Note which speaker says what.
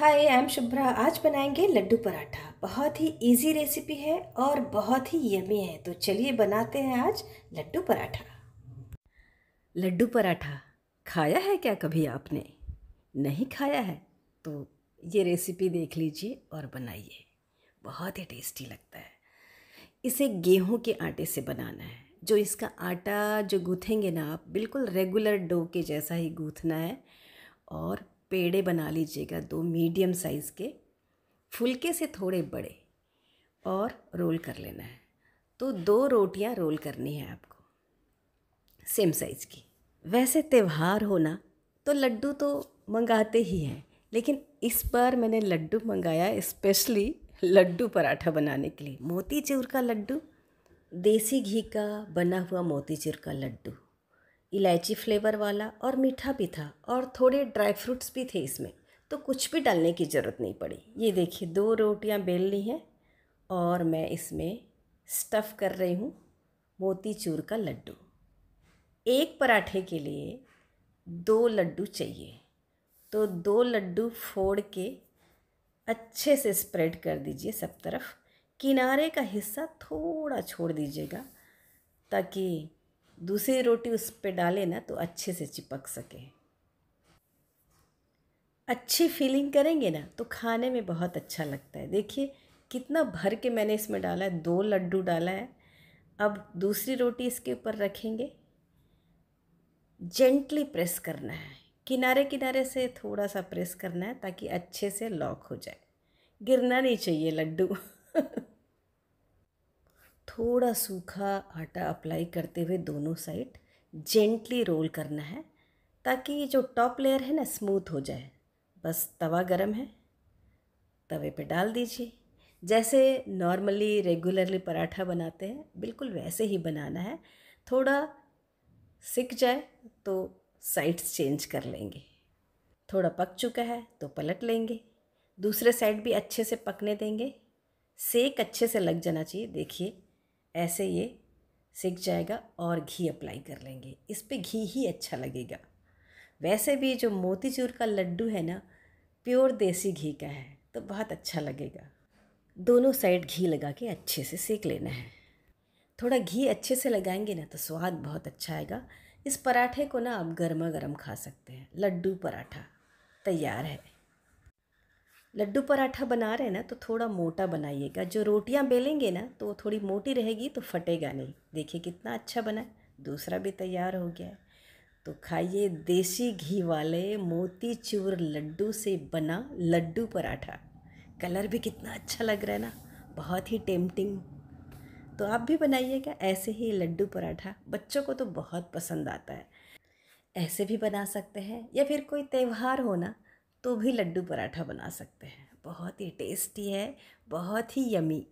Speaker 1: hi I am Shubhra आज बनाएंगे लड्डू पराठा बहुत ही इजी रेसिपी है और बहुत ही यमी है तो चलिए बनाते हैं आज लड्डू पराठा लड्डू पराठा खाया है क्या कभी आपने नहीं खाया है तो ये रेसिपी देख लीजिए और बनाइए बहुत ही टेस्टी लगता है इसे गेहूं के आटे से बनाना है जो इसका आटा जो गूँथेंगे ना आप बिल्कुल रेगुलर डो के जैसा ही गूँथना है और पेड़े बना लीजिएगा दो मीडियम साइज़ के फुलके से थोड़े बड़े और रोल कर लेना है तो दो रोटियां रोल करनी है आपको सेम साइज़ की वैसे त्यौहार होना तो लड्डू तो मंगाते ही हैं लेकिन इस बार मैंने लड्डू मंगाया स्पेशली लड्डू पराठा बनाने के लिए मोतीचूर का लड्डू देसी घी का बना हुआ मोतीचूर का लड्डू इलायची फ्लेवर वाला और मीठा भी था और थोड़े ड्राई फ्रूट्स भी थे इसमें तो कुछ भी डालने की ज़रूरत नहीं पड़ी ये देखिए दो रोटियां बेल ली हैं और मैं इसमें स्टफ़ कर रही हूँ मोतीचूर का लड्डू एक पराठे के लिए दो लड्डू चाहिए तो दो लड्डू फोड़ के अच्छे से स्प्रेड कर दीजिए सब तरफ किनारे का हिस्सा थोड़ा छोड़ दीजिएगा ताकि दूसरी रोटी उस पर डालें ना तो अच्छे से चिपक सके अच्छी फीलिंग करेंगे ना तो खाने में बहुत अच्छा लगता है देखिए कितना भर के मैंने इसमें डाला है दो लड्डू डाला है अब दूसरी रोटी इसके ऊपर रखेंगे जेंटली प्रेस करना है किनारे किनारे से थोड़ा सा प्रेस करना है ताकि अच्छे से लॉक हो जाए गिरना नहीं चाहिए लड्डू थोड़ा सूखा आटा अप्लाई करते हुए दोनों साइड जेंटली रोल करना है ताकि ये जो टॉप लेयर है ना स्मूथ हो जाए बस तवा गरम है तवे पे डाल दीजिए जैसे नॉर्मली रेगुलरली पराठा बनाते हैं बिल्कुल वैसे ही बनाना है थोड़ा सिक जाए तो साइड्स चेंज कर लेंगे थोड़ा पक चुका है तो पलट लेंगे दूसरे साइड भी अच्छे से पकने देंगे सेक अच्छे से लग जाना चाहिए देखिए ऐसे ये सिक जाएगा और घी अप्लाई कर लेंगे इस पर घी ही अच्छा लगेगा वैसे भी जो मोतीचूर का लड्डू है ना प्योर देसी घी का है तो बहुत अच्छा लगेगा दोनों साइड घी लगा के अच्छे से सेक लेना है थोड़ा घी अच्छे से लगाएंगे ना तो स्वाद बहुत अच्छा आएगा इस पराठे को ना आप गर्मा गर्म खा सकते हैं लड्डू पराठा तैयार है लड्डू पराठा बना रहे हैं ना तो थोड़ा मोटा बनाइएगा जो रोटियां बेलेंगे ना तो वो थोड़ी मोटी रहेगी तो फटेगा नहीं देखिए कितना अच्छा बना दूसरा भी तैयार हो गया तो खाइए देसी घी वाले मोती चूर लड्डू से बना लड्डू पराठा कलर भी कितना अच्छा लग रहा है ना बहुत ही टेम्पटिंग तो आप भी बनाइएगा ऐसे ही लड्डू पराठा बच्चों को तो बहुत पसंद आता है ऐसे भी बना सकते हैं या फिर कोई त्यौहार हो ना तो भी लड्डू पराठा बना सकते हैं बहुत ही टेस्टी है बहुत ही यमी